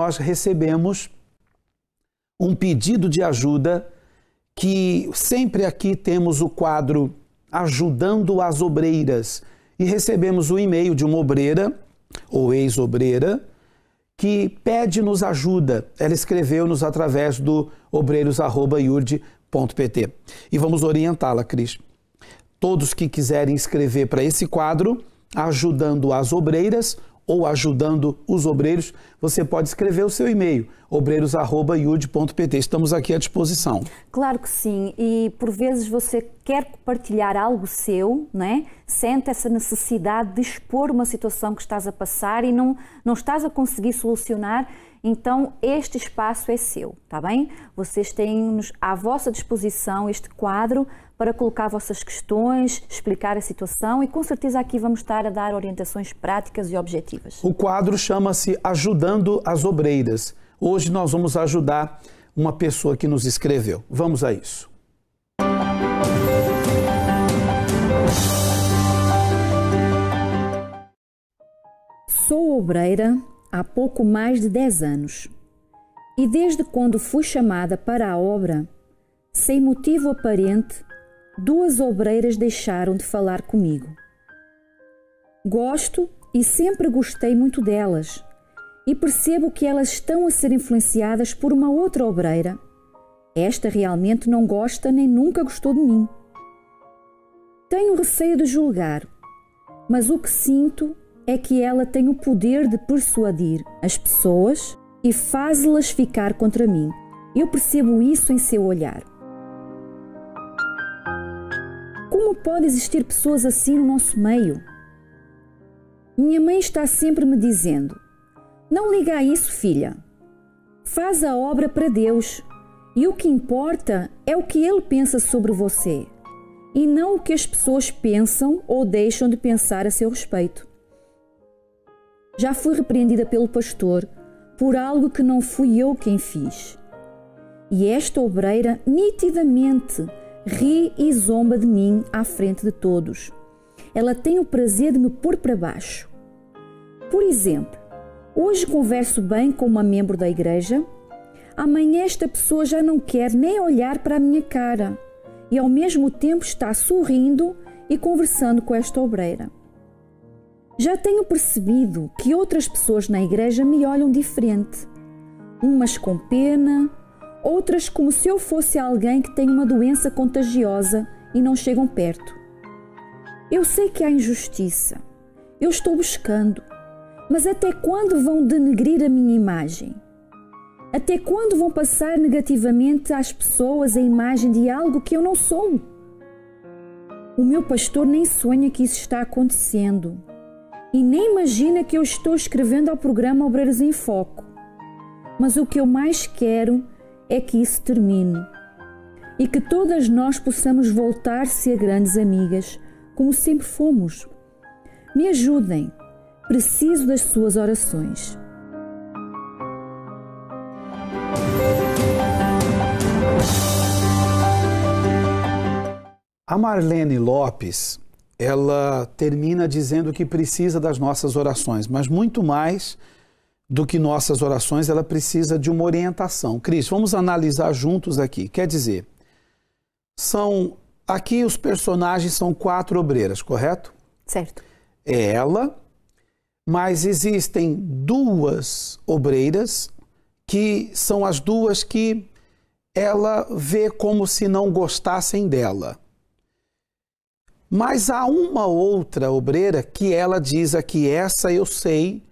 nós recebemos um pedido de ajuda que sempre aqui temos o quadro Ajudando as Obreiras e recebemos o e-mail de uma obreira ou ex-obreira que pede-nos ajuda. Ela escreveu-nos através do obreiros.yurd.pt. E vamos orientá-la, Cris. Todos que quiserem escrever para esse quadro, ajudando as obreiras, ou ajudando os obreiros, você pode escrever o seu e-mail obreiros.iud.pt. Estamos aqui à disposição. Claro que sim, e por vezes você quer partilhar algo seu, né? sente essa necessidade de expor uma situação que estás a passar e não, não estás a conseguir solucionar. Então, este espaço é seu, tá bem? Vocês têm à vossa disposição este quadro para colocar vossas questões, explicar a situação e com certeza aqui vamos estar a dar orientações práticas e objetivas. O quadro chama-se Ajudando as Obreiras. Hoje nós vamos ajudar uma pessoa que nos escreveu. Vamos a isso. Sou obreira há pouco mais de 10 anos. E desde quando fui chamada para a obra, sem motivo aparente, duas obreiras deixaram de falar comigo. Gosto e sempre gostei muito delas, e percebo que elas estão a ser influenciadas por uma outra obreira. Esta realmente não gosta nem nunca gostou de mim. Tenho receio de julgar, mas o que sinto é que ela tem o poder de persuadir as pessoas e faz-las ficar contra mim. Eu percebo isso em seu olhar. Como pode existir pessoas assim no nosso meio? Minha mãe está sempre me dizendo: não liga a isso, filha. Faz a obra para Deus e o que importa é o que Ele pensa sobre você e não o que as pessoas pensam ou deixam de pensar a seu respeito. Já fui repreendida pelo pastor por algo que não fui eu quem fiz. E esta obreira nitidamente ri e zomba de mim à frente de todos. Ela tem o prazer de me pôr para baixo. Por exemplo, Hoje converso bem com uma membro da igreja, amanhã esta pessoa já não quer nem olhar para a minha cara e ao mesmo tempo está sorrindo e conversando com esta obreira. Já tenho percebido que outras pessoas na igreja me olham diferente, umas com pena, outras como se eu fosse alguém que tem uma doença contagiosa e não chegam perto. Eu sei que há injustiça. Eu estou buscando, mas até quando vão denegrir a minha imagem? Até quando vão passar negativamente às pessoas a imagem de algo que eu não sou? O meu pastor nem sonha que isso está acontecendo e nem imagina que eu estou escrevendo ao programa Obreiros em Foco. Mas o que eu mais quero é que isso termine e que todas nós possamos voltar-se a grandes amigas, como sempre fomos. Me ajudem Preciso das suas orações. A Marlene Lopes, ela termina dizendo que precisa das nossas orações, mas muito mais do que nossas orações, ela precisa de uma orientação. Cris, vamos analisar juntos aqui. Quer dizer, são aqui os personagens são quatro obreiras, correto? Certo. É ela, mas existem duas obreiras que são as duas que ela vê como se não gostassem dela. Mas há uma outra obreira que ela diz aqui: essa eu sei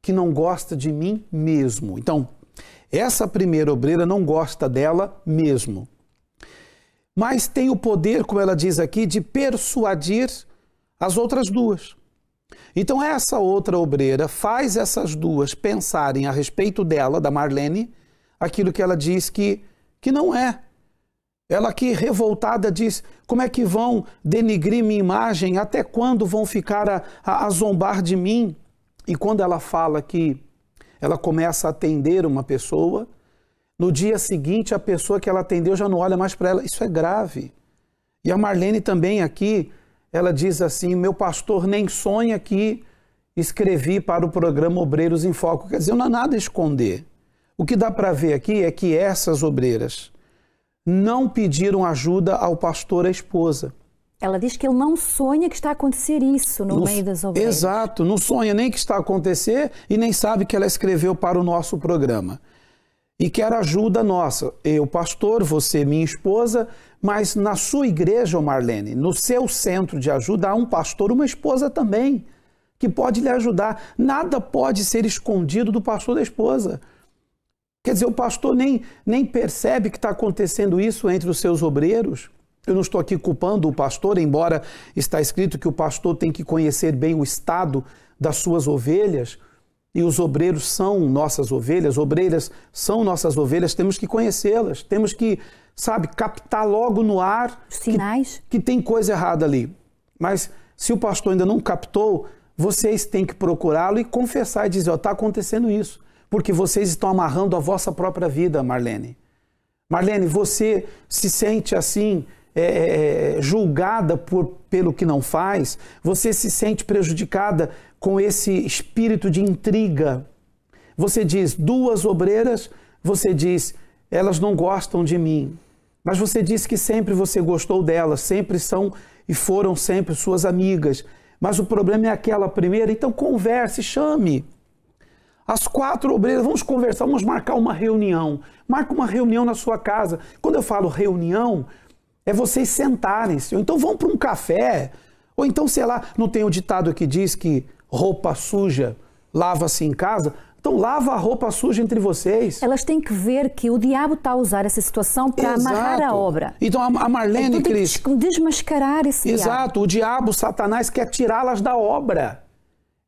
que não gosta de mim mesmo. Então, essa primeira obreira não gosta dela mesmo. Mas tem o poder, como ela diz aqui, de persuadir as outras duas. Então, essa outra obreira faz essas duas pensarem a respeito dela, da Marlene, aquilo que ela diz que, que não é. Ela que revoltada diz: como é que vão denigrir minha imagem? Até quando vão ficar a, a, a zombar de mim? E quando ela fala que ela começa a atender uma pessoa, no dia seguinte a pessoa que ela atendeu já não olha mais para ela. Isso é grave. E a Marlene também aqui ela diz assim: Meu pastor nem sonha que escrevi para o programa Obreiros em Foco. Quer dizer, não há nada a esconder. O que dá para ver aqui é que essas obreiras não pediram ajuda ao pastor, à esposa. Ela diz que ele não sonha que está a acontecer isso no, no meio das obreiras. Exato, não sonha nem que está a acontecer e nem sabe que ela escreveu para o nosso programa. E quer ajuda nossa. Eu, pastor, você, minha esposa, mas na sua igreja, Marlene, no seu centro de ajuda, há um pastor, uma esposa também, que pode lhe ajudar. Nada pode ser escondido do pastor da esposa. Quer dizer, o pastor nem, nem percebe que está acontecendo isso entre os seus obreiros. Eu não estou aqui culpando o pastor, embora está escrito que o pastor tem que conhecer bem o estado das suas ovelhas, e os obreiros são nossas ovelhas, obreiras são nossas ovelhas, temos que conhecê-las, temos que sabe, captar logo no ar sinais que, que tem coisa errada ali. Mas se o pastor ainda não captou, vocês têm que procurá-lo e confessar e dizer: está acontecendo isso, porque vocês estão amarrando a vossa própria vida, Marlene. Marlene, você se sente assim, é, é, é, julgada por, pelo que não faz? Você se sente prejudicada com esse espírito de intriga? Você diz: duas obreiras, você diz, elas não gostam de mim. Mas você disse que sempre você gostou delas, sempre são e foram sempre suas amigas. Mas o problema é aquela primeira, então converse, chame. As quatro obreiras, vamos conversar, vamos marcar uma reunião. Marca uma reunião na sua casa. Quando eu falo reunião, é vocês sentarem-se. Ou então vão para um café. Ou então, sei lá, não tem o ditado que diz que roupa suja lava-se em casa? Então lava a roupa suja entre vocês. Elas têm que ver que o diabo está a usar essa situação para amarrar a obra. Então a Marlene, então, Cris... Des desmascarar esse Exato. diabo. Exato. O diabo, Satanás, quer tirá-las da obra.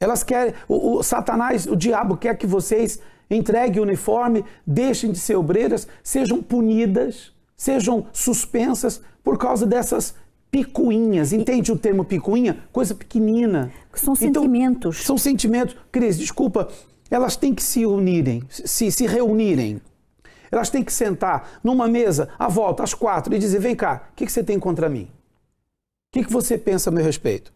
Elas querem... O, o Satanás, o diabo quer que vocês entreguem o uniforme, deixem de ser obreiras, sejam punidas, sejam suspensas por causa dessas picuinhas. Entende o termo picuinha? Coisa pequenina. São então, sentimentos. São sentimentos. Cris, desculpa elas têm que se unirem, se, se reunirem. Elas têm que sentar numa mesa, à volta, às quatro, e dizer: vem cá, o que, que você tem contra mim? O que, que você pensa a meu respeito?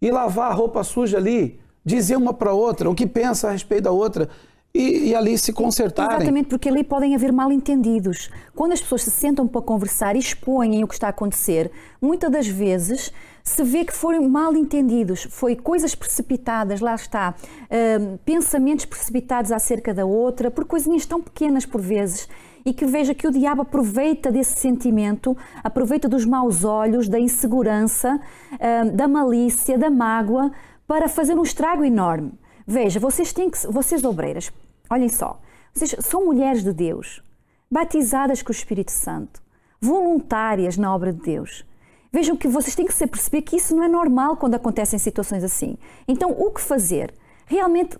E lavar a roupa suja ali, dizer uma para outra o que pensa a respeito da outra e, e, ali se consertarem. Exatamente, porque ali podem haver mal entendidos. Quando as pessoas se sentam para conversar e expõem o que está a acontecer, muitas das vezes se vê que foram mal entendidos, foi coisas precipitadas, lá está, uh, pensamentos precipitados acerca da outra, por coisinhas tão pequenas por vezes e que veja que o diabo aproveita desse sentimento, aproveita dos maus olhos, da insegurança, hum, da malícia, da mágoa, para fazer um estrago enorme. Veja, vocês têm que, vocês obreiras, olhem só, vocês são mulheres de Deus, batizadas com o Espírito Santo, voluntárias na obra de Deus. Vejam que vocês têm que se perceber que isso não é normal quando acontecem situações assim. Então, o que fazer? Realmente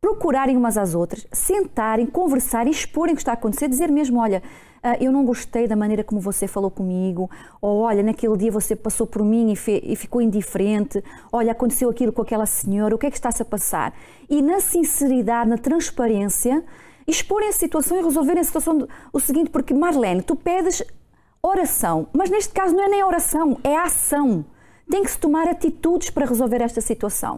procurarem umas às outras, sentarem, conversarem, exporem o que está a acontecer, dizer mesmo, olha, ah, eu não gostei da maneira como você falou comigo, ou olha, naquele dia você passou por mim e, e ficou indiferente, olha, aconteceu aquilo com aquela senhora, o que é que está-se a passar? E na sinceridade, na transparência, exporem a situação e resolverem a situação do, o seguinte, porque Marlene, tu pedes oração, mas neste caso não é nem oração, é ação. Tem que se tomar atitudes para resolver esta situação.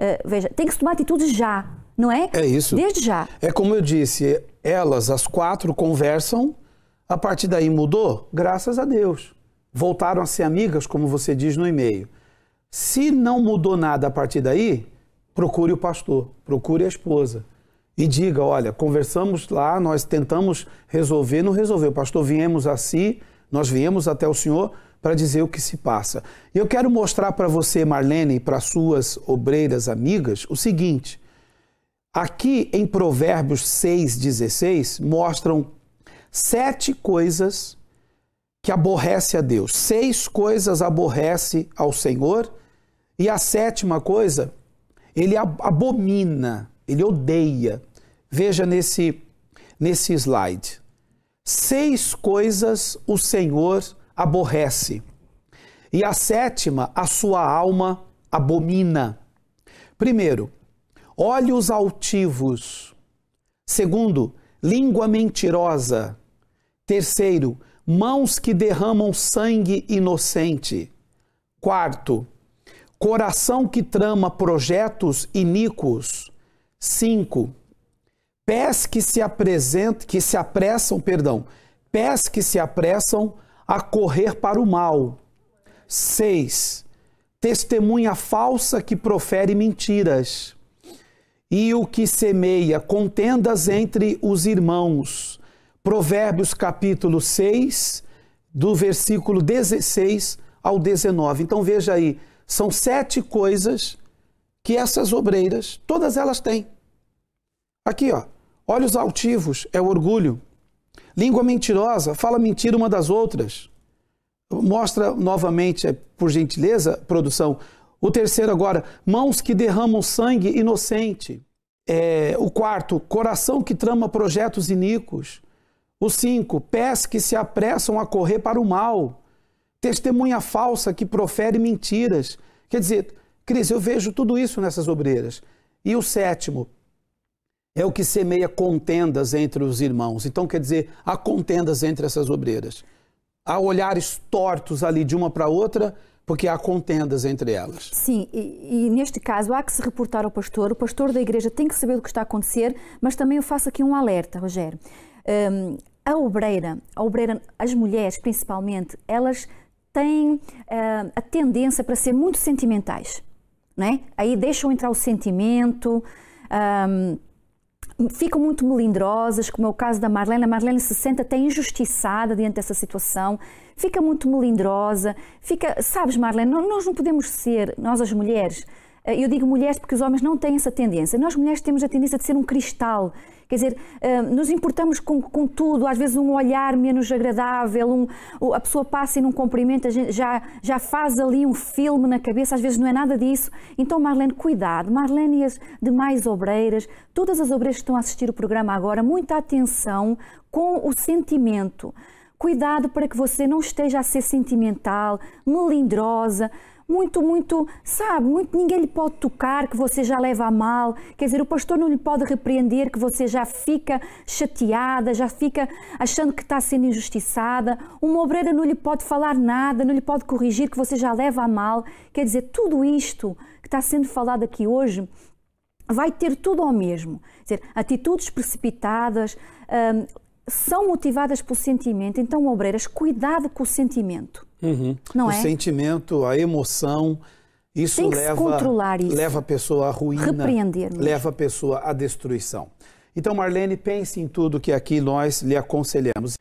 Uh, veja, tem que se tomar atitudes já não é? É isso. Desde já. É como eu disse, elas, as quatro, conversam, a partir daí mudou? Graças a Deus. Voltaram a ser amigas, como você diz no e-mail. Se não mudou nada a partir daí, procure o pastor, procure a esposa e diga: olha, conversamos lá, nós tentamos resolver, não resolveu. Pastor, viemos a si, nós viemos até o senhor para dizer o que se passa. Eu quero mostrar para você, Marlene, e para suas obreiras amigas, o seguinte: Aqui em Provérbios 6,16 mostram sete coisas que aborrece a Deus. Seis coisas aborrece ao Senhor, e a sétima coisa ele abomina, ele odeia. Veja nesse, nesse slide. Seis coisas o Senhor aborrece, e a sétima a sua alma abomina. Primeiro, olhos altivos. Segundo, língua mentirosa. Terceiro, mãos que derramam sangue inocente. Quarto, coração que trama projetos iníquos. Cinco, pés que se apresentam, que se apressam, perdão, pés que se apressam a correr para o mal. Seis, testemunha falsa que profere mentiras e o que semeia contendas entre os irmãos. Provérbios capítulo 6, do versículo 16 ao 19. Então veja aí, são sete coisas que essas obreiras, todas elas têm. Aqui, ó, olhos altivos é o orgulho. Língua mentirosa, fala mentira uma das outras. Mostra novamente, é, por gentileza, produção, o terceiro agora, mãos que derramam sangue inocente. É, o quarto, coração que trama projetos iníquos. O cinco, pés que se apressam a correr para o mal. Testemunha falsa que profere mentiras. Quer dizer, Cris, eu vejo tudo isso nessas obreiras. E o sétimo, é o que semeia contendas entre os irmãos. Então, quer dizer, há contendas entre essas obreiras. Há olhares tortos ali de uma para outra porque há contendas entre elas. Sim, e, e, neste caso há que se reportar ao pastor, o pastor da igreja tem que saber do que está a acontecer, mas também eu faço aqui um alerta, Rogério. Um, a obreira, a obreira, as mulheres principalmente, elas têm uh, a tendência para ser muito sentimentais, é? Aí deixam entrar o sentimento. Um, ficam muito melindrosas, como é o caso da Marlene. A Marlene se sente até injustiçada diante dessa situação, fica muito melindrosa, fica, sabes, Marlene, nós não podemos ser, nós as mulheres, eh, eu digo mulheres porque os homens não têm essa tendência. Nós mulheres temos a tendência de ser um cristal. Quer dizer, eh, nos importamos com, com tudo, às vezes um olhar menos agradável, um, a pessoa passa e não cumprimenta, já, já faz ali um filme na cabeça, às vezes não é nada disso. Então, Marlene, cuidado. Marlene e as demais obreiras, todas as obreiras que estão a assistir o programa agora, muita atenção com o sentimento. Cuidado para que você não esteja a ser sentimental, melindrosa, muito, muito, sabe, muito ninguém lhe pode tocar, que você já leva a mal. Quer dizer, o pastor não lhe pode repreender, que você já fica chateada, já fica achando que está sendo injustiçada. Uma obreira não lhe pode falar nada, não lhe pode corrigir, que você já leva a mal. Quer dizer, tudo isto que está sendo falado aqui hoje vai ter tudo ao mesmo. Quer dizer, atitudes precipitadas, hum, são motivadas pelo sentimento. Então, obreiras, cuidado com o sentimento. Uhum. Não o é? sentimento, a emoção, isso leva, isso. leva a pessoa à ruína, leva a pessoa à destruição. Então, Marlene, pense em tudo que aqui nós lhe aconselhamos.